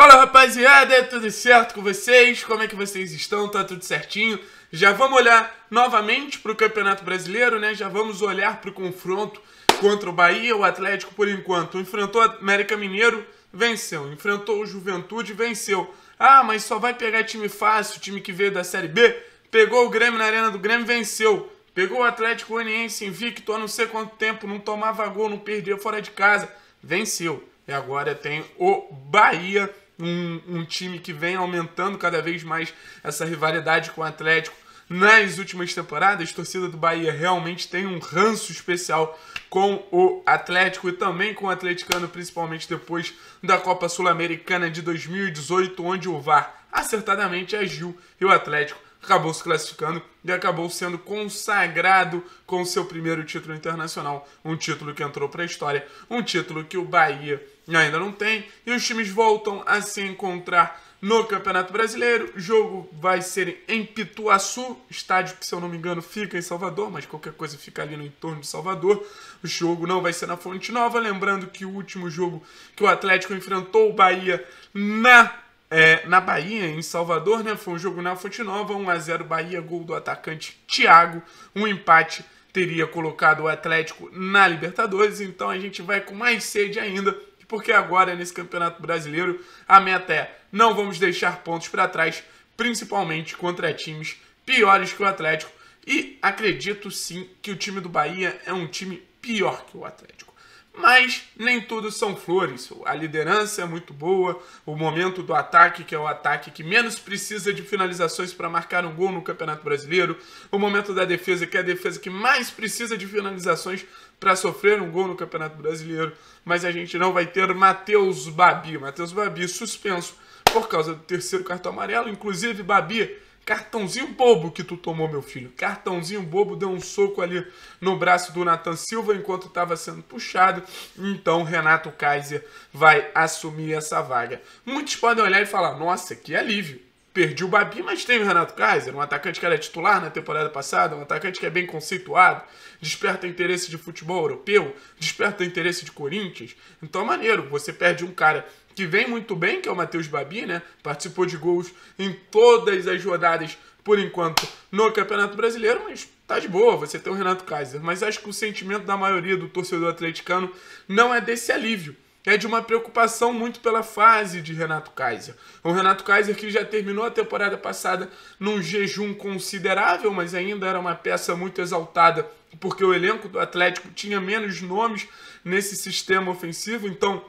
Fala rapaziada, tudo certo com vocês? Como é que vocês estão? Tá tudo certinho? Já vamos olhar novamente para o Campeonato Brasileiro, né? Já vamos olhar para o confronto contra o Bahia. O Atlético, por enquanto, enfrentou o América Mineiro, venceu. Enfrentou o Juventude, venceu. Ah, mas só vai pegar time fácil, time que veio da Série B. Pegou o Grêmio na Arena do Grêmio, venceu. Pegou o Atlético Goianiense invicto há não sei quanto tempo, não tomava gol, não perdia fora de casa, venceu. E agora tem o Bahia um, um time que vem aumentando cada vez mais essa rivalidade com o Atlético nas últimas temporadas. A torcida do Bahia realmente tem um ranço especial com o Atlético e também com o atleticano, principalmente depois da Copa Sul-Americana de 2018, onde o VAR acertadamente agiu e o Atlético acabou se classificando e acabou sendo consagrado com o seu primeiro título internacional, um título que entrou para a história, um título que o Bahia ainda não tem, e os times voltam a se encontrar no Campeonato Brasileiro. O jogo vai ser em Pituaçu, estádio que, se eu não me engano, fica em Salvador, mas qualquer coisa fica ali no entorno de Salvador. O jogo não vai ser na Fonte Nova. Lembrando que o último jogo que o Atlético enfrentou o Bahia na. É, na Bahia, em Salvador, né? Foi um jogo na Fonte Nova, 1x0 Bahia, gol do atacante Thiago, um empate teria colocado o Atlético na Libertadores, então a gente vai com mais sede ainda porque agora nesse Campeonato Brasileiro a meta é não vamos deixar pontos para trás, principalmente contra times piores que o Atlético. E acredito sim que o time do Bahia é um time pior que o Atlético. Mas nem tudo são flores. A liderança é muito boa, o momento do ataque, que é o ataque que menos precisa de finalizações para marcar um gol no Campeonato Brasileiro, o momento da defesa, que é a defesa que mais precisa de finalizações para sofrer um gol no Campeonato Brasileiro. Mas a gente não vai ter Matheus Babi. Matheus Babi suspenso por causa do terceiro cartão amarelo, inclusive Babi Cartãozinho bobo que tu tomou, meu filho. Cartãozinho bobo deu um soco ali no braço do Nathan Silva enquanto estava sendo puxado. Então Renato Kaiser vai assumir essa vaga. Muitos podem olhar e falar: nossa, que alívio. Perdi o Babi, mas tem o Renato Kaiser, um atacante que era titular na temporada passada, um atacante que é bem conceituado, desperta interesse de futebol europeu, desperta interesse de Corinthians. Então é maneiro, você perde um cara que vem muito bem, que é o Matheus Babi, né? Participou de gols em todas as rodadas, por enquanto, no Campeonato Brasileiro, mas tá de boa, você tem o Renato Kaiser. Mas acho que o sentimento da maioria do torcedor atleticano não é desse alívio é de uma preocupação muito pela fase de Renato Kaiser. O Renato Kaiser que já terminou a temporada passada num jejum considerável, mas ainda era uma peça muito exaltada, porque o elenco do Atlético tinha menos nomes nesse sistema ofensivo, então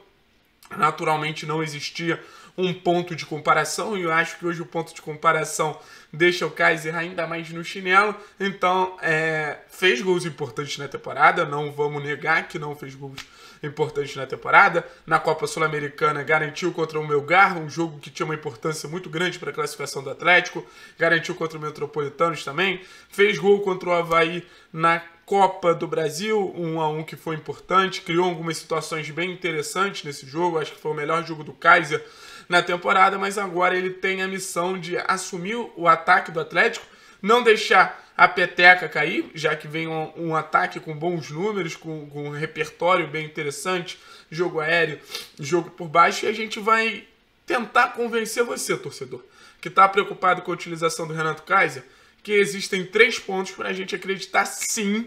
naturalmente não existia um ponto de comparação, e eu acho que hoje o ponto de comparação deixa o Kaiser ainda mais no chinelo. Então, é, fez gols importantes na temporada, não vamos negar que não fez gols importantes importante na temporada. Na Copa Sul-Americana, garantiu contra o Melgar, um jogo que tinha uma importância muito grande para a classificação do Atlético. Garantiu contra o Metropolitanos também. Fez gol contra o Havaí na Copa do Brasil, um a um que foi importante, criou algumas situações bem interessantes nesse jogo, acho que foi o melhor jogo do Kaiser na temporada, mas agora ele tem a missão de assumir o ataque do Atlético não deixar a peteca cair, já que vem um, um ataque com bons números, com, com, um repertório bem interessante, jogo aéreo, jogo por baixo, e a gente vai tentar convencer você, torcedor, que está preocupado com a utilização do Renato Kaiser, que existem três pontos para a gente acreditar sim,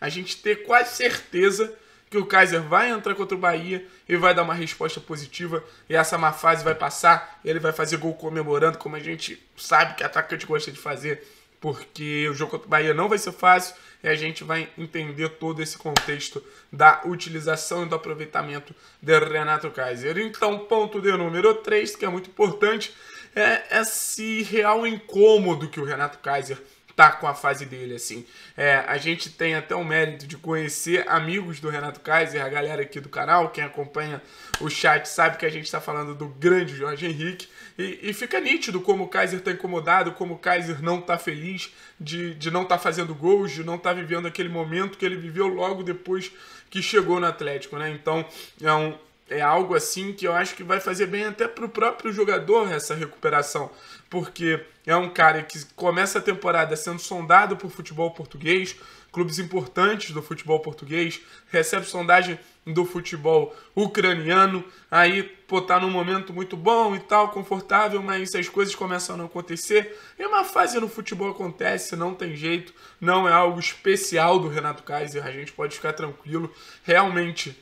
a gente ter quase certeza que o Kaiser vai entrar contra o Bahia e vai dar uma resposta positiva e essa má fase vai passar, ele vai fazer gol comemorando, como a gente sabe que atacante gosta de fazer porque o jogo contra o Bahia não vai ser fácil e a gente vai entender todo esse contexto da utilização e do aproveitamento de Renato Kaiser. Então, ponto de número 3, que é muito importante, é esse real incômodo que o Renato Kaiser tá com a fase dele, assim. É, a gente tem até o mérito de conhecer amigos do Renato Kaiser, a galera aqui do canal, quem acompanha o chat sabe que a gente está falando do grande Jorge Henrique, e, e fica nítido como o Kaiser está incomodado, como o Kaiser não está feliz de, de não estar tá fazendo gols, de não estar tá vivendo aquele momento que ele viveu logo depois que chegou no Atlético, né? Então é, um, é algo assim que eu acho que vai fazer bem até para o próprio jogador essa recuperação, porque é um cara que começa a temporada sendo sondado por futebol português, clubes importantes do futebol português, recebe sondagem do futebol ucraniano, aí pô, tá num momento muito bom e tal, confortável, mas as coisas começam a não acontecer. E uma fase no futebol acontece, não tem jeito, não é algo especial do Renato Kaiser, a gente pode ficar tranquilo. Realmente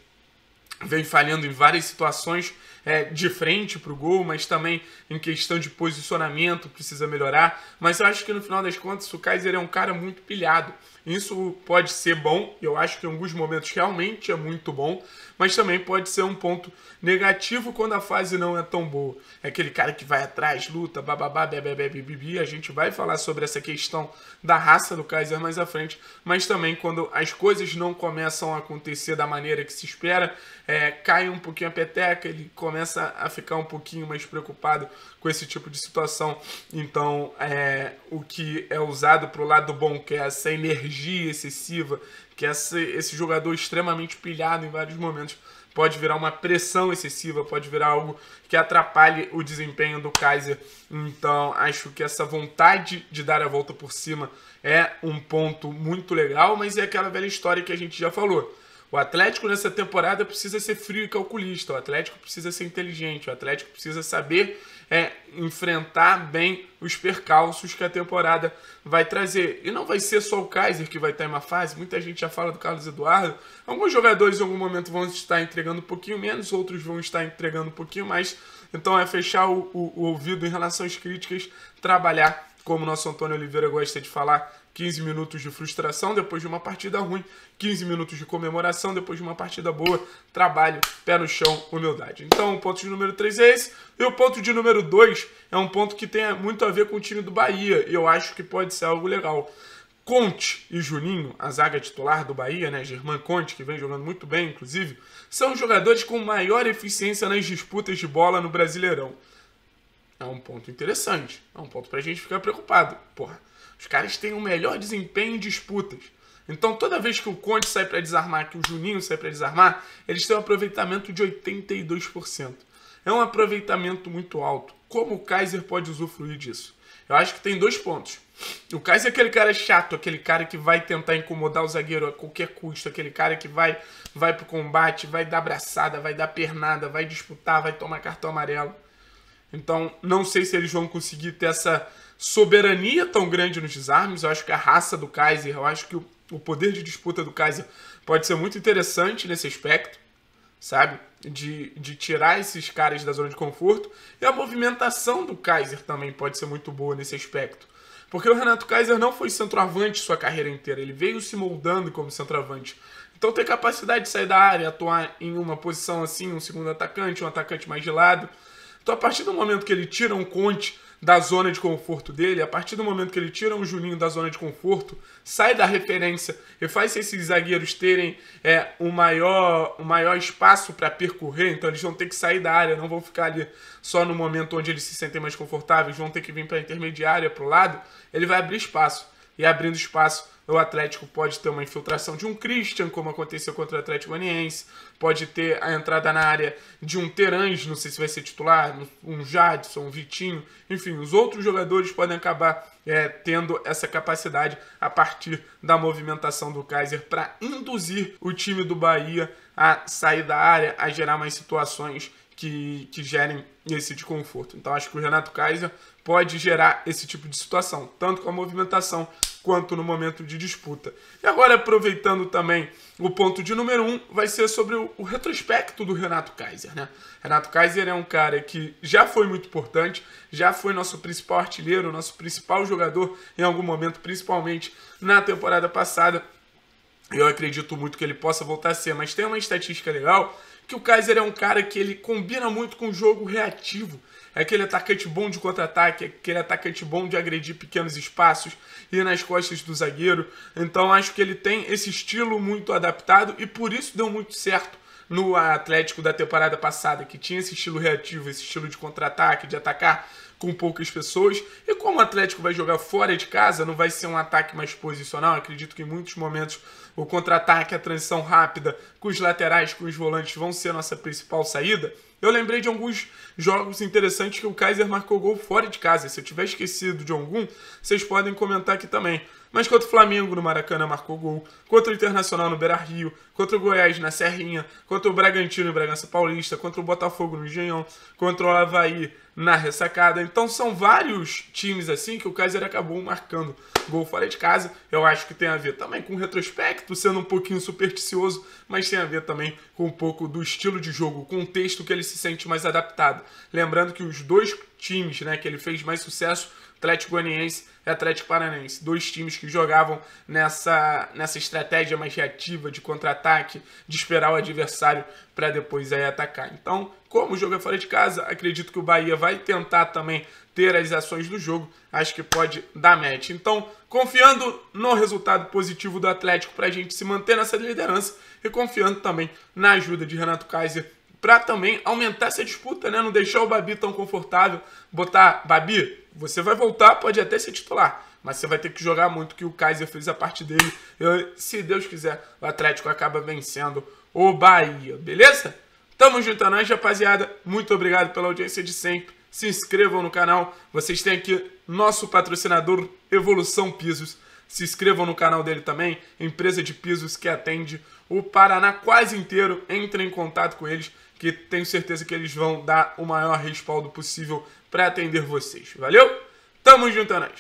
vem falhando em várias situações é, de frente para o gol, mas também em questão de posicionamento precisa melhorar. Mas eu acho que no final das contas o Kaiser é um cara muito pilhado. Isso pode ser bom, eu acho que em alguns momentos realmente é muito bom, mas também pode ser um ponto negativo quando a fase não é tão boa. É aquele cara que vai atrás, luta, bababá, bebê, A gente vai falar sobre essa questão da raça do Kaiser mais à frente, mas também quando as coisas não começam a acontecer da maneira que se espera, é, cai um pouquinho a peteca, ele começa começa a ficar um pouquinho mais preocupado com esse tipo de situação. Então, é, o que é usado para o lado bom, que é essa energia excessiva, que é esse, esse jogador extremamente pilhado em vários momentos, pode virar uma pressão excessiva, pode virar algo que atrapalhe o desempenho do Kaiser. Então, acho que essa vontade de dar a volta por cima é um ponto muito legal, mas é aquela velha história que a gente já falou. O Atlético nessa temporada precisa ser frio e calculista, o Atlético precisa ser inteligente, o Atlético precisa saber é, enfrentar bem os percalços que a temporada vai trazer. E não vai ser só o Kaiser que vai estar em uma fase, muita gente já fala do Carlos Eduardo. Alguns jogadores em algum momento vão estar entregando um pouquinho menos, outros vão estar entregando um pouquinho mais. Então é fechar o, o, o ouvido em relação às críticas, trabalhar, como nosso Antônio Oliveira gosta de falar, 15 minutos de frustração depois de uma partida ruim, 15 minutos de comemoração depois de uma partida boa, trabalho, pé no chão, humildade. Então, o ponto de número 3 é esse. E o ponto de número 2 é um ponto que tem muito a ver com o time do Bahia, e eu acho que pode ser algo legal. Conte e Juninho, a zaga titular do Bahia, né, Germán Conte, que vem jogando muito bem, inclusive, são jogadores com maior eficiência nas disputas de bola no Brasileirão. É um ponto interessante, é um ponto pra gente ficar preocupado. Porra, os caras têm o melhor desempenho em disputas. Então, toda vez que o Conte sai para desarmar, que o Juninho sai para desarmar, eles têm um aproveitamento de 82%. É um aproveitamento muito alto. Como o Kaiser pode usufruir disso? Eu acho que tem dois pontos. O Kaiser é aquele cara chato, aquele cara que vai tentar incomodar o zagueiro a qualquer custo, aquele cara que vai vai pro combate, vai dar abraçada vai dar pernada, vai disputar, vai tomar cartão amarelo. Então, não sei se eles vão conseguir ter essa soberania tão grande nos desarmes. Eu acho que a raça do Kaiser, eu acho que o, o poder de disputa do Kaiser pode ser muito interessante nesse aspecto, sabe? De, de tirar esses caras da zona de conforto. E a movimentação do Kaiser também pode ser muito boa nesse aspecto. Porque o Renato Kaiser não foi centroavante sua carreira inteira, ele veio se moldando como centroavante. Então ter capacidade de sair da área, atuar em uma posição assim, um segundo atacante, um atacante mais de lado. Então a partir do momento que ele tira um Conte da zona de conforto dele, a partir do momento que ele tira o Juninho da zona de conforto, sai da referência e faz esses zagueiros terem é, o, maior, o maior espaço para percorrer, então eles vão ter que sair da área, não vão ficar ali só no momento onde eles se sentem mais confortáveis, vão ter que vir para a intermediária, para o lado, ele vai abrir espaço. E abrindo espaço, o Atlético pode ter uma infiltração de um Christian, como aconteceu contra o Atlético Goianiense, pode ter a entrada na área de um Terãs, não sei se vai ser titular, um Jadson, um Vitinho, enfim, os outros jogadores podem acabar é, tendo essa capacidade a partir da movimentação do Kaiser para induzir o time do Bahia a sair da área, a gerar mais situações que, que gerem esse desconforto. Então acho que o Renato Kaiser pode gerar esse tipo de situação, tanto com a movimentação quanto no momento de disputa. E agora, aproveitando também o ponto de número um, vai ser sobre o, o retrospecto do Renato Kaiser. Né? Renato Kaiser é um cara que já foi muito importante, já foi nosso principal artilheiro, nosso principal jogador em algum momento, principalmente na temporada passada. Eu acredito muito que ele possa voltar a ser, mas tem uma estatística legal que o Kaiser é um cara que ele combina muito com o jogo reativo. É aquele atacante bom de contra-ataque, é aquele atacante bom de agredir pequenos espaços e nas costas do zagueiro. Então acho que ele tem esse estilo muito adaptado e por isso deu muito certo no Atlético da temporada passada, que tinha esse estilo reativo, esse estilo de contra-ataque, de atacar com poucas pessoas. E como o Atlético vai jogar fora de casa, não vai ser um ataque mais posicional. Acredito que em muitos momentos o contra-ataque, a transição rápida com os laterais, com os volantes vão ser a nossa principal saída. Eu lembrei de alguns jogos interessantes que o Kaiser marcou gol fora de casa. Se eu tiver esquecido de algum, vocês podem comentar aqui também. Mas contra o Flamengo no Maracanã marcou gol, contra o Internacional no Beira Rio, contra o Goiás na Serrinha, contra o Bragantino em Bragança Paulista, contra o Botafogo no Engenhão, contra o Havaí na ressacada. Então são vários times assim que o Kaiser acabou marcando gol fora de casa. Eu acho que tem a ver também com o retrospecto, sendo um pouquinho supersticioso, mas tem a ver também com um pouco do estilo de jogo, o contexto que ele se sente mais adaptado. Lembrando que os dois times né, que ele fez mais sucesso Atlético Goianiense e Atlético Paranaense. Dois times que jogavam nessa, nessa estratégia mais reativa de contra-ataque, de esperar o adversário para depois aí atacar. Então, como o jogo é fora de casa, acredito que o Bahia vai tentar também ter as ações do jogo. Acho que pode dar match. Então, confiando no resultado positivo do Atlético para a gente se manter nessa liderança e confiando também na ajuda de Renato Kaiser para também aumentar essa disputa, né? Não deixar o Babi tão confortável. Botar, Babi, você vai voltar, pode até ser titular, mas você vai ter que jogar muito, que o Kaiser fez a parte dele. Eu, se Deus quiser, o Atlético acaba vencendo o Bahia, beleza? Tamo junto a é nós, rapaziada. Muito obrigado pela audiência de sempre. Se inscrevam no canal. Vocês têm aqui nosso patrocinador Evolução Pisos. Se inscrevam no canal dele também, empresa de pisos que atende o Paraná quase inteiro. Entre em contato com eles que tenho certeza que eles vão dar o maior respaldo possível para atender vocês. Valeu? Tamo junto, é